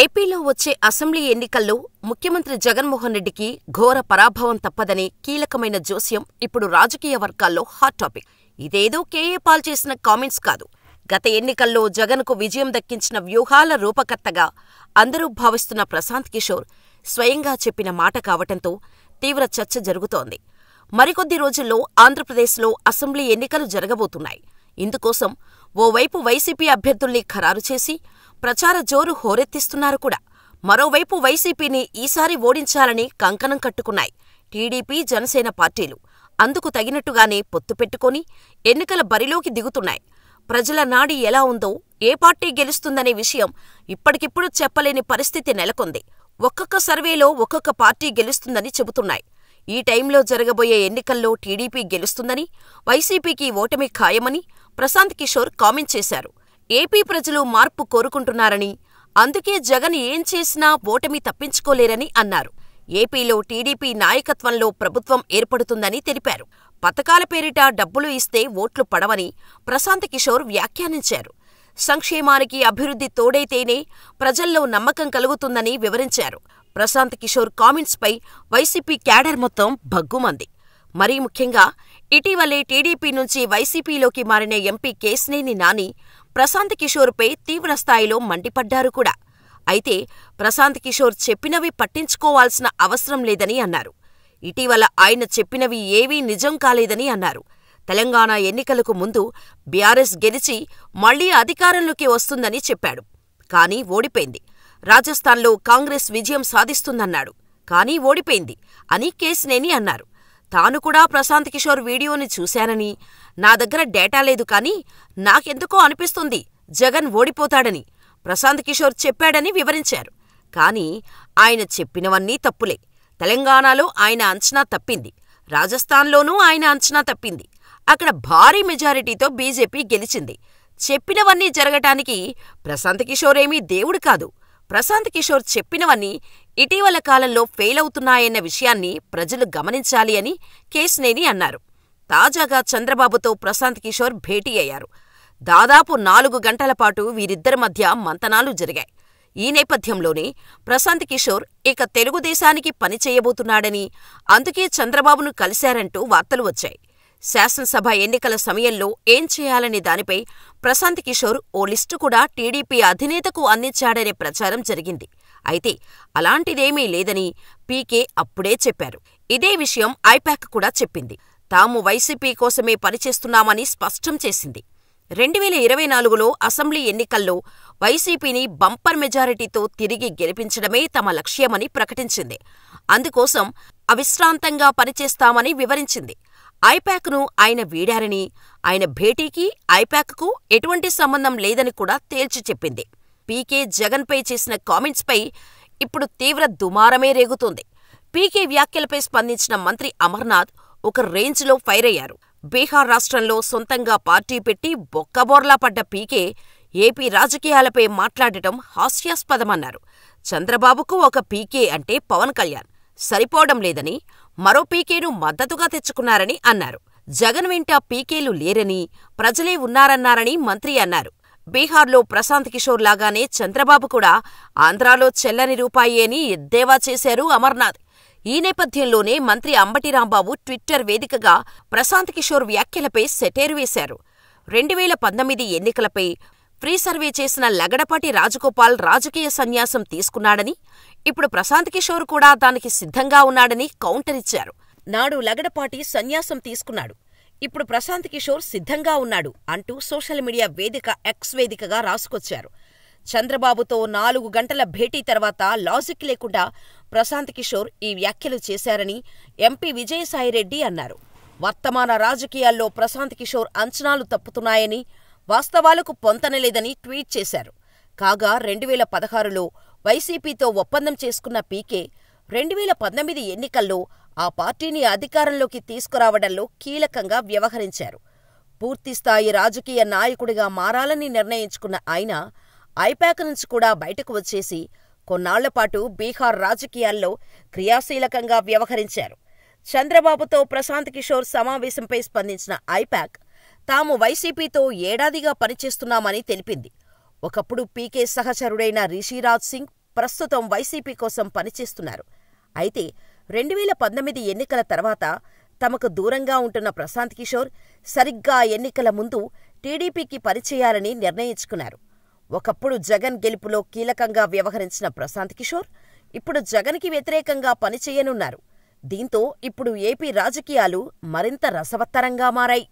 ఏపీలో వచ్చే అసెంబ్లీ ఎన్నికల్లో ముఖ్యమంత్రి జగన్మోహన్ రెడ్డికి ఘోర పరాభవం తప్పదనే కీలకమైన జోస్యం ఇప్పుడు రాజకీయ వర్గాల్లో హాట్ టాపిక్ ఇదేదో కేఏ పాల్ చేసిన కామెంట్స్ కాదు గత ఎన్నికల్లో జగన్కు విజయం దక్కించిన వ్యూహాల రూపకర్తగా అందరూ భావిస్తున్న ప్రశాంత్ కిషోర్ స్వయంగా చెప్పిన మాట కావటంతో తీవ్ర చర్చ జరుగుతోంది మరికొద్ది రోజుల్లో ఆంధ్రప్రదేశ్లో అసెంబ్లీ ఎన్నికలు జరగబోతున్నాయి ఇందుకోసం ఓవైపు వైసీపీ అభ్యర్థుల్ని ఖరారు చేసి ప్రచార జోరు హోరెత్తిస్తున్నారు కూడా మరోవైపు వైసీపీని ఈసారి ఓడించాలని కంకణం కట్టుకున్నాయి టీడీపీ జనసేన పార్టీలు అందుకు తగినట్టుగానే పొత్తు పెట్టుకుని ఎన్నికల బరిలోకి దిగుతున్నాయి ప్రజల నాడి ఎలా ఉందో ఏ పార్టీ గెలుస్తుందనే విషయం ఇప్పటికిప్పుడు చెప్పలేని పరిస్థితి నెలకొంది ఒక్కొక్క సర్వేలో ఒక్కొక్క పార్టీ గెలుస్తుందని చెబుతున్నాయి ఈ టైంలో జరగబోయే ఎన్నికల్లో టీడీపీ గెలుస్తుందని వైసీపీకి ఓటమి ఖాయమని ప్రశాంత్ కిషోర్ కామెంట్ చేశారు ఏపీ ప్రజలు మార్పు కోరుకుంటున్నారని అందుకే జగన్ ఏం చేసినా ఓటమి తప్పించుకోలేరని అన్నారు ఏపీలో టీడీపీ నాయకత్వంలో ప్రభుత్వం ఏర్పడుతుందని తెలిపారు పథకాల పేరిట డబ్బులు ఇస్తే ఓట్లు పడవని ప్రశాంత్ కిషోర్ వ్యాఖ్యానించారు సంక్షేమానికి అభివృద్ధి తోడైతేనే ప్రజల్లో నమ్మకం కలుగుతుందని వివరించారు ప్రశాంత్ కిషోర్ కామెంట్స్పై వైసీపీ క్యాడర్ మొత్తం భగ్గుమంది మరీ ముఖ్యంగా ఇటీవలే టీడీపీ నుంచి వైసీపీలోకి మారిన ఎంపీ కేశినేని నాని ప్రశాంత్ కిషోర్పై తీవ్ర స్థాయిలో మండిపడ్డారు కూడా అయితే ప్రశాంత్ కిషోర్ చెప్పినవి పట్టించుకోవాల్సిన అవసరం లేదని అన్నారు ఇటీవల ఆయన చెప్పినవి ఏవీ నిజం కాలేదని అన్నారు తెలంగాణ ఎన్నికలకు ముందు బీఆర్ఎస్ గెలిచి మళ్లీ అధికారంలోకి వస్తుందని చెప్పాడు కానీ ఓడిపోయింది రాజస్థాన్లో కాంగ్రెస్ విజయం సాధిస్తుందన్నాడు కానీ ఓడిపోయింది అని కేసినేని అన్నారు తాను కూడా ప్రశాంత్ కిషోర్ వీడియోని చూశానని నా దగ్గర డేటా లేదు కానీ నాకెందుకో అనిపిస్తుంది జగన్ ఓడిపోతాడని ప్రశాంత్ కిషోర్ చెప్పాడని వివరించారు కాని ఆయన చెప్పినవన్నీ తప్పులే తెలంగాణలో ఆయన అంచనా తప్పింది రాజస్థాన్లోనూ ఆయన అంచనా తప్పింది అక్కడ భారీ మెజారిటీతో బీజేపీ గెలిచింది చెప్పినవన్నీ జరగటానికి ప్రశాంత్ కిషోరేమీ దేవుడు కాదు ప్రశాంత్ కిషోర్ చెప్పినవన్నీ ఇటీవల కాలంలో ఫెయిల్ అవుతున్నాయన్న విషయాన్ని ప్రజలు గమనించాలి అని కేసినేని అన్నారు తాజాగా చంద్రబాబుతో ప్రశాంత్ కిషోర్ భేటీ అయ్యారు దాదాపు నాలుగు గంటల పాటు వీరిద్దరి మధ్య మంతనాలు జరిగాయి ఈ నేపథ్యంలోనే ప్రశాంత్ కిషోర్ ఇక తెలుగుదేశానికి పనిచేయబోతున్నాడని అందుకే చంద్రబాబును కలిశారంటూ వార్తలు వచ్చాయి శాసనసభ ఎన్నికల సమయంలో ఏం చేయాలనే దానిపై ప్రశాంత్ కిషోర్ ఓ లిస్టు కూడా టీడీపీ అధినేతకు అందించాడనే ప్రచారం జరిగింది అయితే అలాంటిదేమీ లేదని పీకే అప్పుడే చెప్పారు ఇదే విషయం ఐపాక్ కూడా చెప్పింది తాము వైసీపీ కోసమే పనిచేస్తున్నామని స్పష్టం చేసింది రెండువేల ఇరవై నాలుగులో అసెంబ్లీ ఎన్నికల్లో వైసీపీని బంపర్ మెజారిటీతో తిరిగి గెలిపించడమే తమ లక్ష్యమని ప్రకటించింది అందుకోసం అవిశ్రాంతంగా పనిచేస్తామని వివరించింది ఐపాక్ను ఆయన వీడారని ఆయన భేటీకి ఐపాక్కు ఎటువంటి సంబంధం లేదని కూడా తేల్చి చెప్పింది పీకే జగన్పై చేసిన కామెంట్స్పై ఇప్పుడు తీవ్ర దుమారమే రేగుతోంది పీకే వ్యాఖ్యలపై స్పందించిన మంత్రి అమర్నాథ్ ఒక రేంజ్లో ఫైర్ అయ్యారు బీహార్ రాష్ట్రంలో సొంతంగా పార్టీ పెట్టి బొక్కబోర్లా పడ్డ పీకే ఏపీ రాజకీయాలపై మాట్లాడటం హాస్యాస్పదమన్నారు చంద్రబాబుకు ఒక పీకే అంటే పవన్ కళ్యాణ్ సరిపోవడం లేదని మరో పీకేను మద్దతుగా తెచ్చుకున్నారని అన్నారు జగన్ వెంట పీకేలు లేరని ప్రజలే ఉన్నారన్నారని మంత్రి అన్నారు బీహార్లో ప్రశాంత్ కిషోర్ లాగానే చంద్రబాబు కూడా ఆంధ్రాలో చెల్లని రూపాయేని ఎద్దేవా చేశారు అమర్నాథ్ ఈ నేపథ్యంలోనే మంత్రి అంబటి రాంబాబు ట్విట్టర్ వేదికగా ప్రశాంత్ కిషోర్ వ్యాఖ్యలపై సెటేరు వేశారు రెండు వేల పంతొమ్మిది ఎన్నికలపై ఫ్రీ సర్వే చేసిన లగడపాటి రాజగోపాల్ రాజకీయ సన్యాసం తీసుకున్నాడని ఇప్పుడు ప్రశాంత్ కిషోర్ కూడా దానికి సిద్ధంగా ఉన్నాడని కౌంటరిచ్చారు నాడు లగడపాటి సన్యాసం తీసుకున్నాడు ఇప్పుడు ప్రశాంత్ కిషోర్ సిద్ధంగా ఉన్నాడు అంటూ సోషల్ మీడియా వేదిక ఎక్స్ వేదికగా రాసుకొచ్చారు చంద్రబాబుతో నాలుగు గంటల భేటీ తర్వాత లాజిక్ లేకుండా ప్రశాంత్ కిషోర్ ఈ వ్యాఖ్యలు చేశారని ఎంపీ విజయసాయిరెడ్డి అన్నారు వర్తమాన రాజకీయాల్లో ప్రశాంత్ కిషోర్ అంచనాలు తప్పుతున్నాయని వాస్తవాలకు పొంతనలేదని ట్వీట్ చేశారు కాగా రెండు వేల పదహారులో వైసీపీతో ఒప్పందం చేసుకున్న పీకే రెండు వేల పంతొమ్మిది ఎన్నికల్లో ఆ పార్టీని అధికారంలోకి తీసుకురావడంలో కీలకంగా వ్యవహరించారు పూర్తిస్థాయి రాజకీయ నాయకుడిగా మారాలని నిర్ణయించుకున్న ఆయన ఐపాక్ నుంచి కూడా బయటకు వచ్చేసి కొన్నాళ్లపాటు బీహార్ రాజకీయాల్లో క్రియాశీలకంగా వ్యవహరించారు చంద్రబాబుతో ప్రశాంత్ కిషోర్ సమావేశంపై స్పందించిన ఐపాక్ తాము వైసీపీతో ఏడాదిగా పనిచేస్తున్నామని తెలిపింది ఒకప్పుడు పీకే సహచరుడైన రిషిరాజ్ సింగ్ ప్రస్తుతం వైసీపీ కోసం పనిచేస్తున్నారు అయితే రెండువేల పంతొమ్మిది ఎన్నికల తర్వాత తమకు దూరంగా ఉంటున్న ప్రశాంత్ కిషోర్ సరిగ్గా ఎన్నికల ముందు టీడీపీకి పరిచేయాలని నిర్ణయించుకున్నారు ఒకప్పుడు జగన్ గెలుపులో కీలకంగా వ్యవహరించిన ప్రశాంత్ కిషోర్ ఇప్పుడు జగన్కి వ్యతిరేకంగా పనిచేయనున్నారు దీంతో ఇప్పుడు ఏపీ రాజకీయాలు మరింత రసవత్తరంగా మారాయి